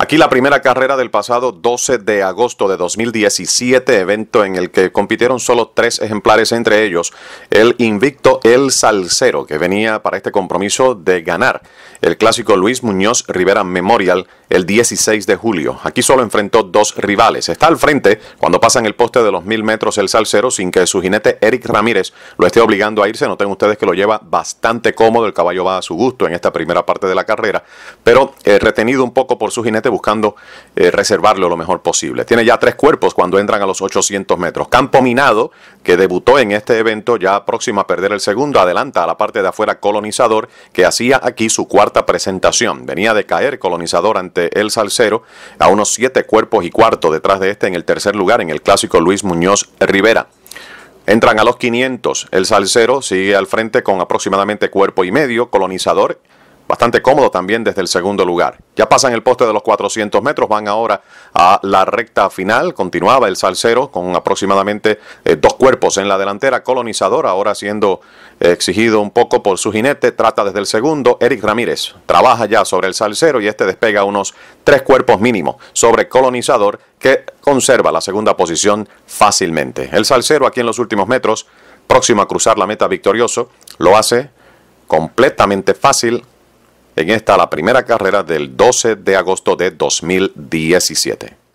Aquí la primera carrera del pasado 12 de agosto de 2017, evento en el que compitieron solo tres ejemplares, entre ellos el invicto El Salcero, que venía para este compromiso de ganar el clásico Luis Muñoz Rivera Memorial el 16 de julio. Aquí solo enfrentó dos rivales. Está al frente cuando pasan el poste de los mil metros El Salcero sin que su jinete Eric Ramírez lo esté obligando a irse. Noten ustedes que lo lleva bastante cómodo, el caballo va a su gusto en esta primera parte de la carrera, pero eh, retenido un poco por su jinete buscando eh, reservarlo lo mejor posible. Tiene ya tres cuerpos cuando entran a los 800 metros. Campo Minado, que debutó en este evento, ya próximo a perder el segundo, adelanta a la parte de afuera Colonizador, que hacía aquí su cuarta presentación. Venía de caer Colonizador ante el Salcero a unos siete cuerpos y cuarto detrás de este en el tercer lugar en el clásico Luis Muñoz Rivera. Entran a los 500. El Salcero sigue al frente con aproximadamente cuerpo y medio. Colonizador Bastante cómodo también desde el segundo lugar. Ya pasan el poste de los 400 metros, van ahora a la recta final. Continuaba el Salcero con aproximadamente eh, dos cuerpos en la delantera. Colonizador ahora siendo eh, exigido un poco por su jinete. Trata desde el segundo. Eric Ramírez trabaja ya sobre el Salcero y este despega unos tres cuerpos mínimos sobre Colonizador que conserva la segunda posición fácilmente. El Salcero aquí en los últimos metros, próximo a cruzar la meta victorioso, lo hace completamente fácil en esta la primera carrera del 12 de agosto de 2017.